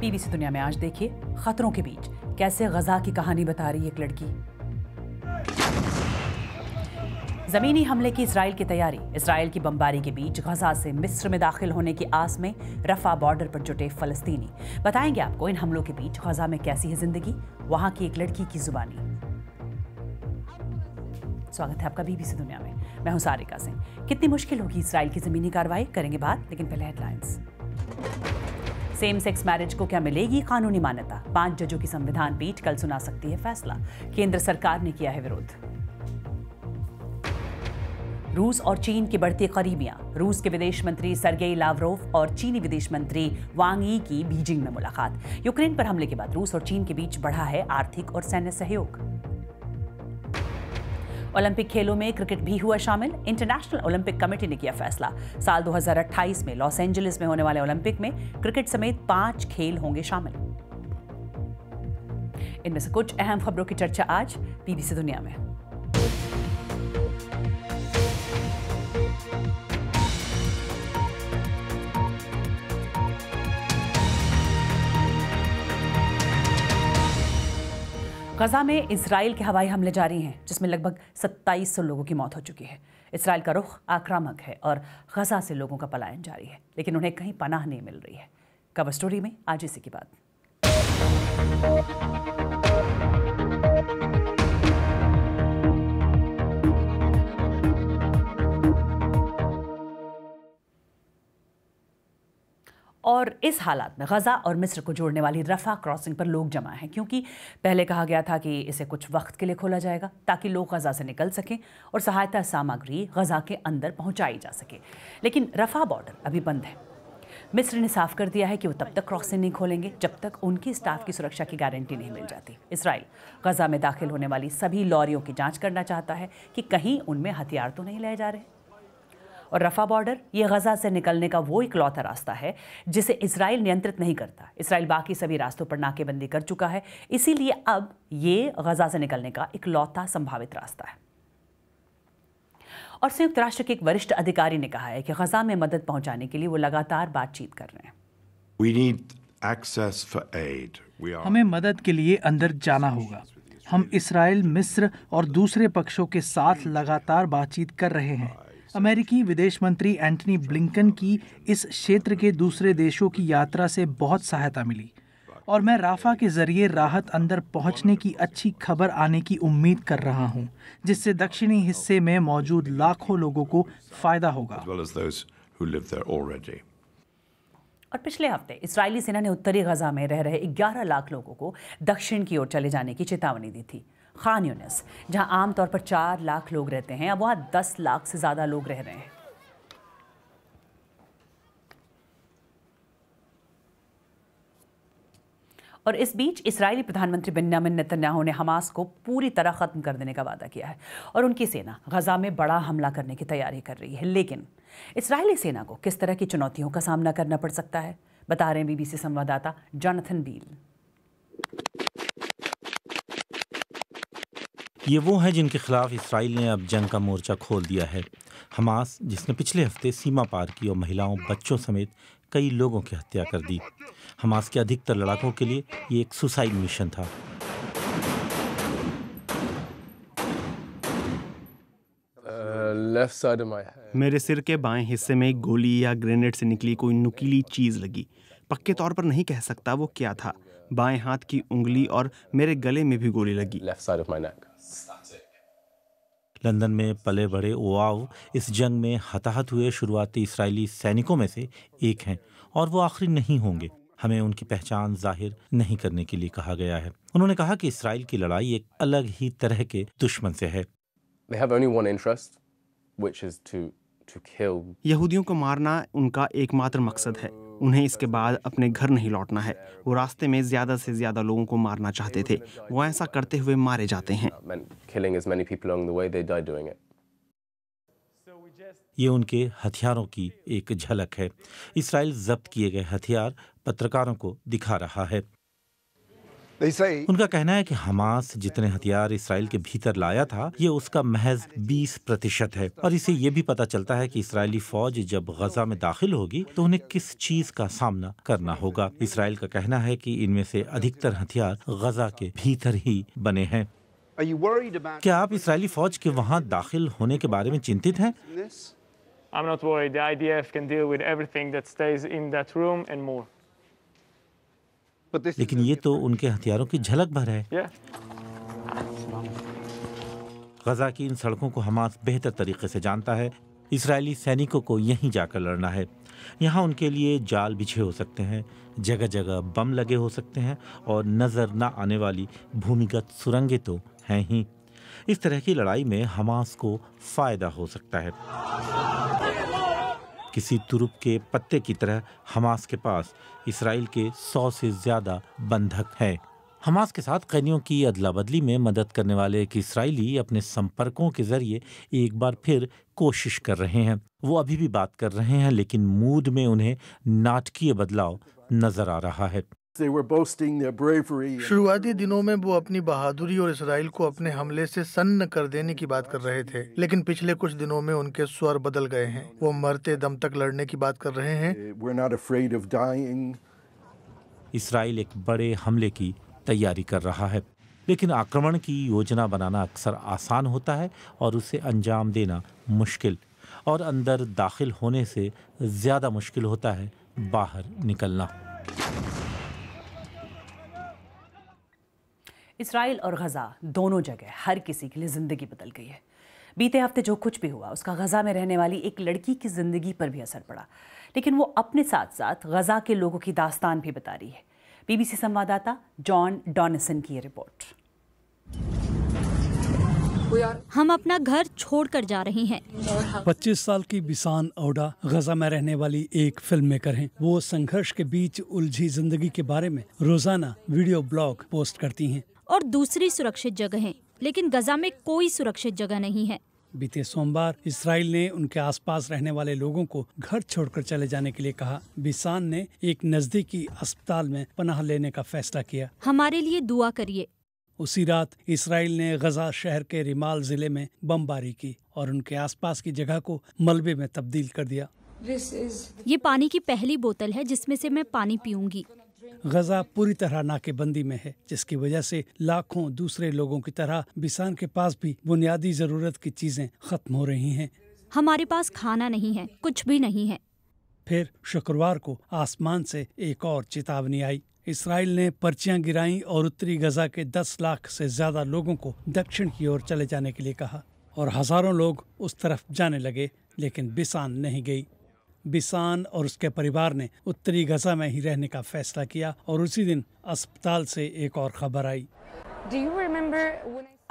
BBC दुनिया में आज देखिए खतरों के बीच कैसे गजा की कहानी बता रही एक लड़की जमीनी हमले की इसराइल की तैयारी इसराइल की बमबारी के बीच गजा से मिस्र में दाखिल होने की आस में रफा बॉर्डर पर जुटे फलस्तीनी बताएंगे आपको इन हमलों के बीच गजा में कैसी है जिंदगी वहां की एक लड़की की जुबानी स्वागत है आपका बीबीसी दुनिया में मैं हूं सारिका सिंह कितनी मुश्किल होगी इसराइल की ज़मीनी कार्रवाई करेंगे बात लेकिन पहले हेडलाइंस सेम सेक्स मैरिज को क्या मिलेगी कानूनी मान्यता पांच जजों की संविधान पीठ कल सुना सकती है फैसला केंद्र सरकार ने किया है विरोध रूस और चीन की बढ़ती करीबियां रूस के विदेश मंत्री सरगेई लावरोव और चीनी विदेश मंत्री वांग यी की बीजिंग में मुलाकात यूक्रेन पर हमले के बाद रूस और चीन के बीच बढ़ा है आर्थिक और सैन्य सहयोग ओलंपिक खेलों में क्रिकेट भी हुआ शामिल इंटरनेशनल ओलंपिक कमेटी ने किया फैसला साल 2028 में लॉस एंजलिस में होने वाले ओलंपिक में क्रिकेट समेत पांच खेल होंगे शामिल इनमें से कुछ अहम खबरों की चर्चा आज पीबीसी दुनिया में गजा में इसराइल के हवाई हमले जारी हैं जिसमें लगभग 2700 लोगों की मौत हो चुकी है इसराइल का रुख आक्रामक है और गजा से लोगों का पलायन जारी है लेकिन उन्हें कहीं पनाह नहीं मिल रही है कवर स्टोरी में आज इसी की बात और इस हालात में गज़ा और मिस्र को जोड़ने वाली रफ़ा क्रॉसिंग पर लोग जमा हैं क्योंकि पहले कहा गया था कि इसे कुछ वक्त के लिए खोला जाएगा ताकि लोग गज़ा से निकल सकें और सहायता सामग्री गज़ा के अंदर पहुँचाई जा सके लेकिन रफ़ा बॉर्डर अभी बंद है मिस्र ने साफ कर दिया है कि वो तब तक क्रॉसिंग नहीं खोलेंगे जब तक उनकी स्टाफ की सुरक्षा की गारंटी नहीं मिल जाती इसराइल गजा में दाखिल होने वाली सभी लॉरियों की जाँच करना चाहता है कि कहीं उनमें हथियार तो नहीं लाए जा रहे और रफ़ा बॉर्डर ये गज़ा से निकलने का वो इकलौता रास्ता है जिसे इसराइल नियंत्रित नहीं करता इसराइल बाकी सभी रास्तों पर नाकेबंदी कर चुका है इसीलिए अब ये गज़ा से निकलने का इकलौता संभावित रास्ता है और संयुक्त राष्ट्र के एक वरिष्ठ अधिकारी ने कहा है कि गजा में मदद पहुंचाने के लिए वो लगातार बातचीत कर रहे हैं हमें मदद के लिए अंदर जाना होगा हम इसराइल मिस्र और दूसरे पक्षों के साथ लगातार बातचीत कर रहे हैं अमेरिकी विदेश मंत्री एंटनी ब्लिंकन की इस क्षेत्र के दूसरे देशों की यात्रा से बहुत सहायता मिली और मैं राफा के ज़रिए राहत अंदर पहुंचने की अच्छी खबर आने की उम्मीद कर रहा हूं, जिससे दक्षिणी हिस्से में मौजूद लाखों लोगों को फ़ायदा होगा और पिछले हफ्ते इसराइली सेना ने उत्तरी गजा में रह रहे 11 लाख लोगों को दक्षिण की ओर चले जाने की चेतावनी दी थी खान यूनिस जहां आमतौर पर चार लाख लोग रहते हैं अब वहाँ दस लाख से ज़्यादा लोग रह रहे हैं और इस बीच इसराइली प्रधानमंत्री बिन्यामिन नेतन्याहू ने हमास को पूरी तरह ख़त्म कर देने का वादा किया है और उनकी सेना गजा में बड़ा हमला करने की तैयारी कर रही है लेकिन इसराइली सेना को किस तरह की चुनौतियों का सामना करना पड़ सकता है बता रहे हैं बीबीसी संवाददाता जॉनथन बील ये वो हैं जिनके खिलाफ इसराइल ने अब जंग का मोर्चा खोल दिया है हमास जिसने पिछले हफ्ते सीमा पार की और महिलाओं बच्चों समेत कई लोगों की हत्या कर दी हमास के अधिकतर लड़ाकों के लिए ये एक सुसाइड मिशन था मेरे सिर के बाएं हिस्से में एक गोली या ग्रेनेड से निकली कोई नुकीली चीज़ लगी पक्के तौर पर नहीं कह सकता वो क्या था बाएं हाथ की उंगली और मेरे गले में भी गोली लगी लंदन में पले बड़े ओआव इस जंग में हताहत हुए शुरुआती इसराइली सैनिकों में से एक हैं और वो आखिरी नहीं होंगे हमें उनकी पहचान जाहिर नहीं करने के लिए कहा गया है उन्होंने कहा कि इसराइल की लड़ाई एक अलग ही तरह के दुश्मन से है They have only one interest, which is to यहूदियों को मारना उनका एकमात्र मकसद है उन्हें इसके बाद अपने घर नहीं लौटना है वो रास्ते में ज्यादा से ज्यादा लोगों को मारना चाहते थे वो ऐसा करते हुए मारे जाते हैं ये उनके हथियारों की एक झलक है इसराइल जब्त किए गए हथियार पत्रकारों को दिखा रहा है उनका कहना है कि हमास जितने हथियार इसराइल के भीतर लाया था ये उसका महज 20 प्रतिशत है और इसे ये भी पता चलता है कि इसराइली फौज जब गजा में दाखिल होगी तो उन्हें किस चीज का सामना करना होगा इसराइल का कहना है कि इनमें से अधिकतर हथियार गजा के भीतर ही बने हैं क्या आप इसराइली फौज के वहाँ दाखिल होने के बारे में चिंतित हैं I'm not worried. The IDF can deal with everything that stays in that room and more. लेकिन ये तो उनके हथियारों की झलक भर है गजा की इन सड़कों को हमास बेहतर तरीके से जानता है इसराइली सैनिकों को यहीं जाकर लड़ना है यहाँ उनके लिए जाल बिछे हो सकते हैं जगह जगह बम लगे हो सकते हैं और नज़र न आने वाली भूमिगत सुरंगें तो हैं ही इस तरह की लड़ाई में हमास को फ़ायदा हो सकता है किसी तुरुप के पत्ते की तरह हमास के पास इसराइल के सौ से ज़्यादा बंधक हैं हमास के साथ कैदियों की अदला बदली में मदद करने वाले एक इसराइली अपने संपर्कों के जरिए एक बार फिर कोशिश कर रहे हैं वो अभी भी बात कर रहे हैं लेकिन मूड में उन्हें नाटकीय बदलाव नजर आ रहा है शुरुआती दिनों में वो अपनी बहादुरी और इसराइल को अपने हमले से सन्न कर देने की बात कर रहे थे लेकिन पिछले कुछ दिनों में उनके स्वर बदल गए हैं वो मरते दम तक लड़ने की बात कर रहे हैं इसराइल एक बड़े हमले की तैयारी कर रहा है लेकिन आक्रमण की योजना बनाना अक्सर आसान होता है और उसे अंजाम देना मुश्किल और अंदर दाखिल होने से ज़्यादा मुश्किल होता है बाहर निकलना इसराइल और गज़ा दोनों जगह हर किसी के लिए ज़िंदगी बदल गई है बीते हफ्ते जो कुछ भी हुआ उसका गज़ा में रहने वाली एक लड़की की ज़िंदगी पर भी असर पड़ा लेकिन वो अपने साथ साथ गज़ा के लोगों की दास्तान भी बता रही है बीबीसी संवाददाता जॉन डॉनसन की रिपोर्ट हम अपना घर छोड़कर जा रही हैं। 25 साल की बिसान ओडा गजा में रहने वाली एक फिल्म मेकर हैं। वो संघर्ष के बीच उलझी जिंदगी के बारे में रोजाना वीडियो ब्लॉग पोस्ट करती हैं। और दूसरी सुरक्षित जगहें लेकिन गजा में कोई सुरक्षित जगह नहीं है बीते सोमवार इसराइल ने उनके आसपास रहने वाले लोगों को घर छोड़कर चले जाने के लिए कहा बिसान ने एक नजदीकी अस्पताल में पनाह लेने का फैसला किया हमारे लिए दुआ करिए उसी रात इसराइल ने गजा शहर के रिमाल जिले में बमबारी की और उनके आसपास की जगह को मलबे में तब्दील कर दिया ये पानी की पहली बोतल है जिसमें से मैं पानी पीऊंगी गजा पूरी तरह नाकेबंदी में है जिसकी वजह से लाखों दूसरे लोगों की तरह बिसान के पास भी बुनियादी जरूरत की चीजें खत्म हो रही हैं हमारे पास खाना नहीं है कुछ भी नहीं है फिर शुक्रवार को आसमान से एक और चेतावनी आई इसराइल ने पर्चियां गिराई और उत्तरी गजा के 10 लाख से ज्यादा लोगों को दक्षिण की ओर चले जाने के लिए कहा और हजारों लोग उस तरफ जाने लगे लेकिन बिसान नहीं गई बिसान और उसके परिवार ने उत्तरी गजा में ही रहने का फैसला किया और उसी दिन अस्पताल से एक और खबर आई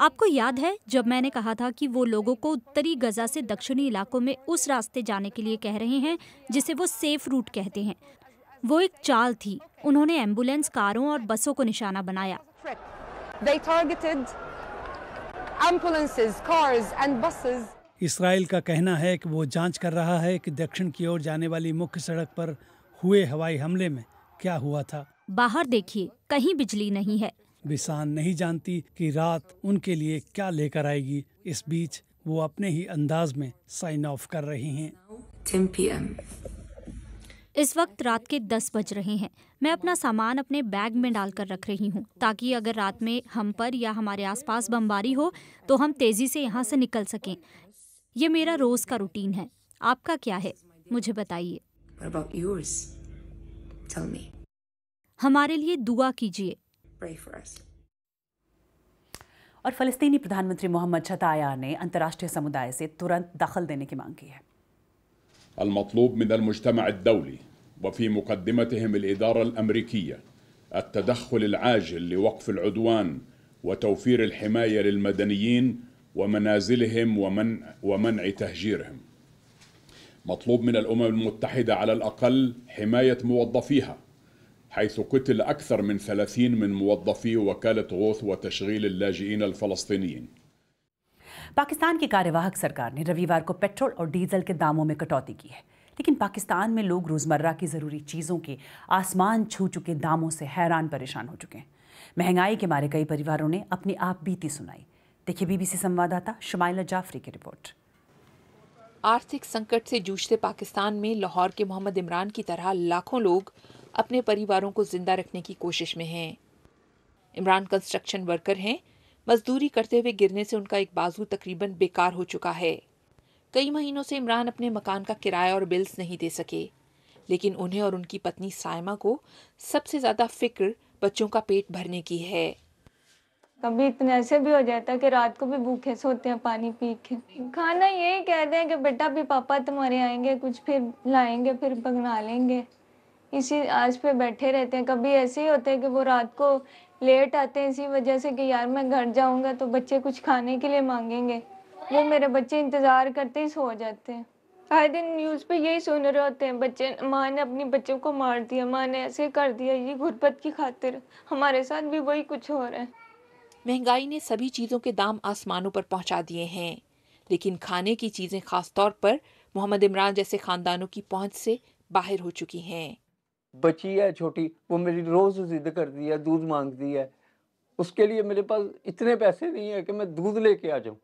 आपको याद है जब मैंने कहा था कि वो लोगों को उत्तरी गजा से दक्षिणी इलाकों में उस रास्ते जाने के लिए कह रहे हैं जिसे वो सेफ रूट कहते हैं वो एक चाल थी उन्होंने एम्बुलेंस कारों और बसों को निशाना बनाया They targeted ambulances, cars and buses. Israel का कहना है कि वो जांच कर रहा है कि दक्षिण की ओर जाने वाली मुख्य सड़क पर हुए हवाई हमले में क्या हुआ था बाहर देखिए कहीं बिजली नहीं है विसान नहीं जानती कि रात उनके लिए क्या लेकर आएगी इस बीच वो अपने ही अंदाज में साइन ऑफ कर रही हैं। इस वक्त रात के दस बज रहे हैं मैं अपना सामान अपने बैग में डालकर रख रही हूँ ताकि अगर रात में हम पर या हमारे आसपास बमबारी हो तो हम तेजी से यहाँ से निकल सकें ये मेरा रोज का रूटीन है आपका क्या है मुझे बताइए हमारे लिए दुआ कीजिए और फलस्तीनी प्रधानमंत्री मोहम्मद छताया ने अंतर्राष्ट्रीय समुदाय से तुरंत दखल देने की मांग की है المطلوب من المجتمع الدولي وفي مقدمتهم الإدارة الأمريكية التدخل العاجل لوقف العدوان وتوفير الحماية للمدنيين ومنازلهم ومن ومنع تهجيرهم مطلوب من الأمم المتحدة على الأقل حماية موظفيها حيث قتل أكثر من 30 من موظفي وكالة غوث وتشغيل اللاجئين الفلسطينيين पाकिस्तान की कार्यवाहक सरकार ने रविवार को पेट्रोल और डीजल के दामों में कटौती की है लेकिन पाकिस्तान में लोग रोज़मर्रा کی ضروری چیزوں کے آسمان چھو چکے داموں سے حیران پریشان ہو چکے ہیں مہنگائی کے مارے کئی پریواروں نے اپنی آپ بیتی سنائی देखिए बीबीसी संवाददाता शुमाइला जाफरी की रिपोर्ट आर्थिक संकट से जूझते पाकिस्तान में लाहौर के मोहम्मद इमरान की तरह लाखों लोग अपने परिवारों को जिंदा रखने की कोशिश में हैं इमरान कंस्ट्रक्शन वर्कर हैं मजदूरी करते हुए गिरने से उनका एक बाजू तकरीबन बेकार हो चुका है कई महीनों से इमरान अपने मकान का किराया और बिल्स नहीं दे सके लेकिन उन्हें और उनकी पत्नी सायमा को सबसे ज्यादा फिक्र बच्चों का पेट भरने की है कभी इतने ऐसे भी हो जाता है कि रात को भी भूखे सोते हैं पानी पी के खाना यही कहते हैं कि बेटा भी पापा तुम्हारे आएंगे कुछ फिर लाएंगे फिर पकड़ा लेंगे इसी आज पे बैठे रहते हैं कभी ऐसे ही होते हैं कि वो रात को लेट आते हैं इसी वजह से कि यार मैं घर जाऊंगा तो बच्चे कुछ खाने के लिए मांगेंगे वो मेरे बच्चे इंतज़ार करते ही सो जाते हैं आए दिन न्यूज़ पे यही सुन रहे होते हैं बच्चे माँ ने अपने बच्चों को मार दिया माँ ने ऐसे कर दिया ये गुर्बत की खातिर हमारे साथ भी वही कुछ हो रहा है महंगाई ने सभी चीज़ों के दाम आसमानों पर पहुंचा दिए हैं लेकिन खाने की चीज़ें खासतौर पर मोहम्मद इमरान जैसे खानदानों की पहुंच से बाहर हो चुकी हैं बची है छोटी वो मेरी रोज़ जिद कर दी है दूध मांगती है उसके लिए मेरे पास इतने पैसे नहीं है कि मैं दूध लेके आ जाऊँ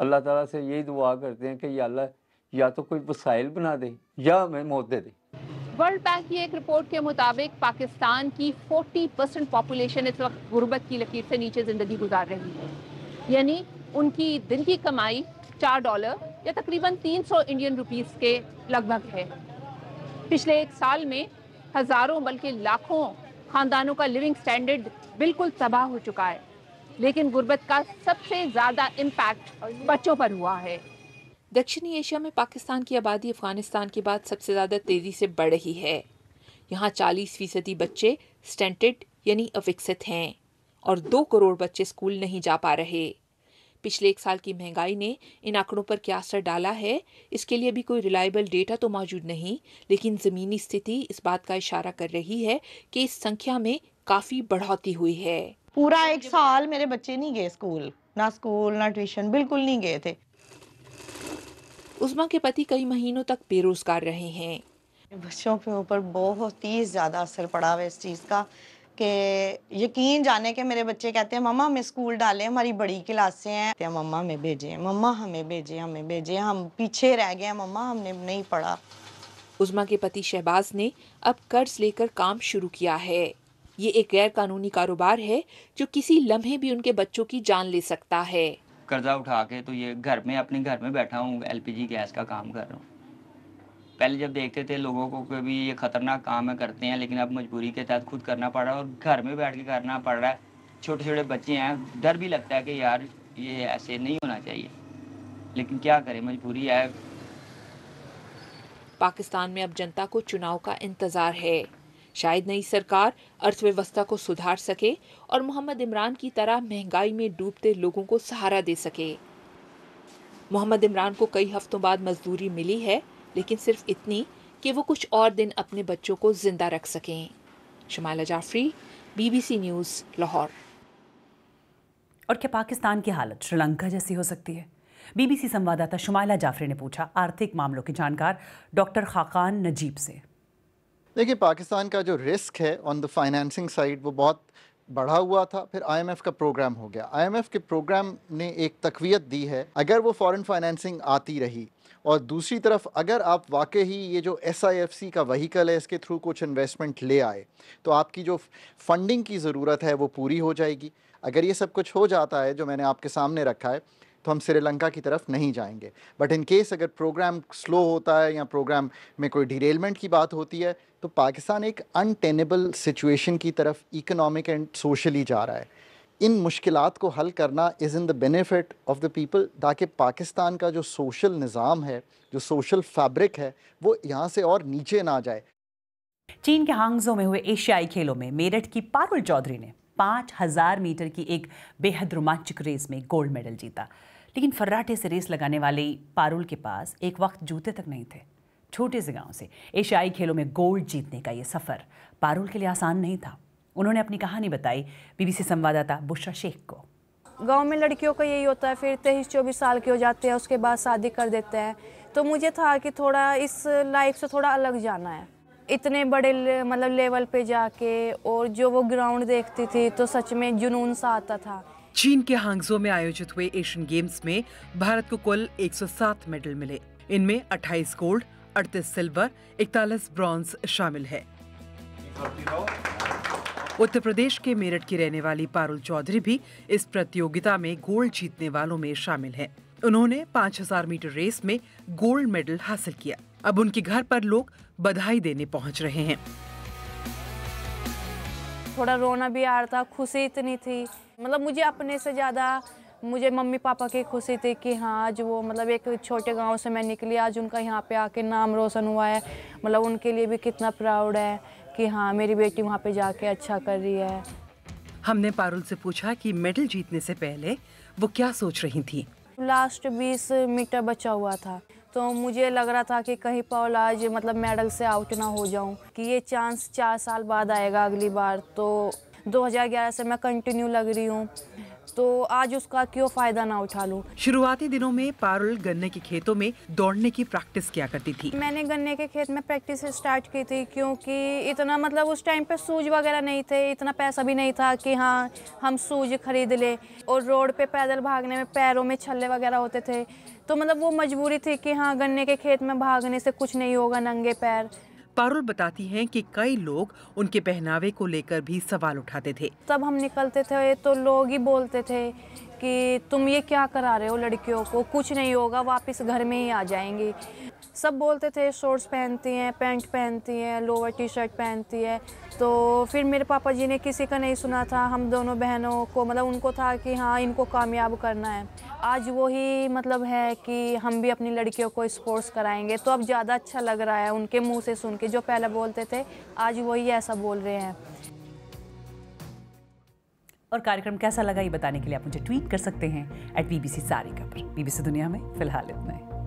अल्लाह तला से यही दुआ करते हैं कि या अल्लाह या तो कोई वसाइल बना दे या हमें मौत दे दे वर्ल्ड बैंक की एक रिपोर्ट के मुताबिक पाकिस्तान की 40 परसेंट पॉपुलेशन इस वक्त गुर्बत की लकीर से नीचे ज़िंदगी गुजार रही है यानी उनकी दिन की कमाई चार डॉलर या तकरीबन 300 इंडियन रुपीज़ के लगभग है पिछले एक साल में हज़ारों बल्कि लाखों खानदानों का लिविंग स्टैंडर्ड बिल्कुल तबाह हो चुका है लेकिन गुर्बत का सबसे ज़्यादा इम्पैक्ट बच्चों पर हुआ है दक्षिणी एशिया में पाकिस्तान की आबादी अफगानिस्तान के बाद सबसे ज़्यादा तेज़ी से बढ़ रही है यहाँ 40 फीसदी बच्चे स्टेंटेड यानी अविकसित हैं और दो करोड़ बच्चे स्कूल नहीं जा पा रहे पिछले एक साल की महंगाई ने इन आंकड़ों पर क्या असर डाला है इसके लिए भी कोई रिलायबल डेटा तो मौजूद नहीं लेकिन ज़मीनी स्थिति इस बात का इशारा कर रही है कि इस संख्या में काफ़ी बढ़ोतरी हुई है पूरा एक साल मेरे बच्चे नहीं गए स्कूल ना स्कूल ना ट्यूशन बिल्कुल नहीं गए थे उस्मा के पति कई महीनों तक बेरोजगार रहे हैं बच्चों के ऊपर बहुत ही ज़्यादा असर पड़ा हुआ इस चीज़ का कि यकीन जाने के मेरे बच्चे कहते हैं मम्मा हमें स्कूल डाले हमारी बड़ी क्लासें हैं मम्मा हमें भेजे मम्मा हमें भेजे हमें भेजे हम पीछे रह गए मम्मा हमने नहीं पढ़ा उजमा के पति शहबाज ने अब कर्ज लेकर काम शुरू किया है ये एक गैर कानूनी कारोबार है जो किसी लम्हे भी उनके बच्चों की जान ले सकता है कर्जा उठा के तो ये घर में अपने घर में बैठा हूँ एलपीजी गैस का काम कर रहा हूँ पहले जब देखते थे लोगों को कि भी ये खतरनाक काम है करते हैं लेकिन अब मजबूरी के तहत खुद करना पड़ रहा है और घर में बैठ के करना पड़ रहा है छोटे छोटे बच्चे हैं डर भी लगता है कि यार ये ऐसे नहीं होना चाहिए लेकिन क्या करें मजबूरी है पाकिस्तान में अब जनता को चुनाव का इंतजार है शायद नई सरकार अर्थव्यवस्था को सुधार सके और मोहम्मद इमरान की तरह महंगाई में डूबते लोगों को सहारा दे सके मोहम्मद इमरान को कई हफ्तों बाद मजदूरी मिली है लेकिन सिर्फ इतनी कि वो कुछ और दिन अपने बच्चों को जिंदा रख सकें शुमाला जाफरी बीबीसी न्यूज़ लाहौर और क्या पाकिस्तान की हालत श्रीलंका जैसी हो सकती है बीबीसी संवाददाता शुमाइला जाफरी ने पूछा आर्थिक मामलों के जानकार डॉक्टर खाकान नजीब से देखिए पाकिस्तान का जो रिस्क है ऑन द फाइनेंसिंग साइड वो बहुत बढ़ा हुआ था फिर आईएमएफ का प्रोग्राम हो गया आईएमएफ के प्रोग्राम ने एक तकवीत दी है अगर वो फॉरेन फाइनेंसिंग आती रही और दूसरी तरफ अगर आप वाकई ही ये जो एस का वहीकल है इसके थ्रू कुछ इन्वेस्टमेंट ले आए तो आपकी जो फंडिंग की ज़रूरत है वो पूरी हो जाएगी अगर ये सब कुछ हो जाता है जो मैंने आपके सामने रखा है तो हम श्रीलंका की तरफ नहीं जाएंगे बट इन केस अगर प्रोग्राम स्लो होता है या प्रोग्राम में कोई डिरेलमेंट की बात होती है तो पाकिस्तान एक अनटेनेबल सिचुएशन की तरफ इकोनॉमिक एंड सोशली जा रहा है इन मुश्किल को हल करना is in the benefit of the people ताकि पाकिस्तान का जो सोशल निज़ाम है जो सोशल फैब्रिक है वो यहाँ से और नीचे ना जाए चीन के हांगजो में हुए एशियाई खेलों में मेरठ की पारुल चौधरी ने पाँच हज़ार मीटर की एक बेहद रोमांचक रेस में गोल्ड मेडल जीता लेकिन फर्राटे से रेस लगाने वाले पारुल के पास एक वक्त जूते तक नहीं थे छोटे से गांव से एशियाई खेलों में गोल्ड जीतने का ये सफ़र पारुल के लिए आसान नहीं था उन्होंने अपनी कहानी बताई बीबीसी संवाददाता बुशरा शेख को गांव में लड़कियों का यही होता है फिर तेईस चौबीस साल के हो जाते हैं उसके बाद शादी कर देते हैं तो मुझे था कि थोड़ा इस लाइफ से थोड़ा अलग जाना है इतने बड़े ले, मतलब लेवल पे जाके और जो वो ग्राउंड देखती थी तो सच में जुनून सा आता था चीन के हांगजो में आयोजित हुए एशियन गेम्स में भारत को कुल 107 मेडल मिले इनमें 28 गोल्ड 38 सिल्वर 41 ब्रॉन्ज शामिल है उत्तर प्रदेश के मेरठ की रहने वाली पारुल चौधरी भी इस प्रतियोगिता में गोल्ड जीतने वालों में शामिल है उन्होंने 5000 मीटर रेस में गोल्ड मेडल हासिल किया अब उनके घर पर लोग बधाई देने पहुंच रहे हैं थोड़ा रोना भी आ रहा था खुशी इतनी थी मतलब मुझे अपने से ज़्यादा मुझे मम्मी पापा की खुशी थी कि हाँ आज वो मतलब एक छोटे गांव से मैं निकली आज उनका यहाँ पे आके नाम रोशन हुआ है मतलब उनके लिए भी कितना प्राउड है कि हाँ मेरी बेटी वहाँ पे जाके अच्छा कर रही है हमने पारुल से पूछा कि मेडल जीतने से पहले वो क्या सोच रही थी लास्ट 20 मीटर बचा हुआ था तो मुझे लग रहा था कि कहीं आज मतलब मेडल से आउट ना हो जाऊं कि ये चांस चार साल बाद आएगा अगली बार तो 2011 से मैं कंटिन्यू लग रही हूँ तो आज उसका क्यों फायदा ना उठा लूँ शुरुआती दिनों में पारुल गन्ने के खेतों में दौड़ने की प्रैक्टिस किया करती थी मैंने गन्ने के खेत में प्रैक्टिस स्टार्ट की थी क्योंकि इतना मतलब उस टाइम पे सूज वगैरह नहीं थे इतना पैसा भी नहीं था कि हाँ हम सूज खरीद ले और रोड पे पैदल भागने में पैरों में छल्ले वगैरह होते थे तो मतलब वो मजबूरी थी कि हाँ गन्ने के खेत में भागने से कुछ नहीं होगा नंगे पैर पारुल बताती हैं कि कई लोग उनके पहनावे को लेकर भी सवाल उठाते थे तब हम निकलते थे तो लोग ही बोलते थे कि तुम ये क्या करा रहे हो लड़कियों को कुछ नहीं होगा वापस घर में ही आ जाएंगी सब बोलते थे शॉर्ट्स पहनती हैं पैंट पहनती हैं लोअर टी शर्ट पहनती है तो फिर मेरे पापा जी ने किसी का नहीं सुना था हम दोनों बहनों को मतलब उनको था कि हाँ इनको कामयाब करना है आज वही मतलब है कि हम भी अपनी लड़कियों को स्पोर्ट्स कराएंगे तो अब ज़्यादा अच्छा लग रहा है उनके मुँह से सुन के जो पहले बोलते थे आज वही ऐसा बोल रहे हैं और कार्यक्रम कैसा लगा ये बताने के लिए आप मुझे ट्वीट कर सकते हैं एट बीबीसी सारी सी सारिका पर दुनिया में फिलहाल इतना है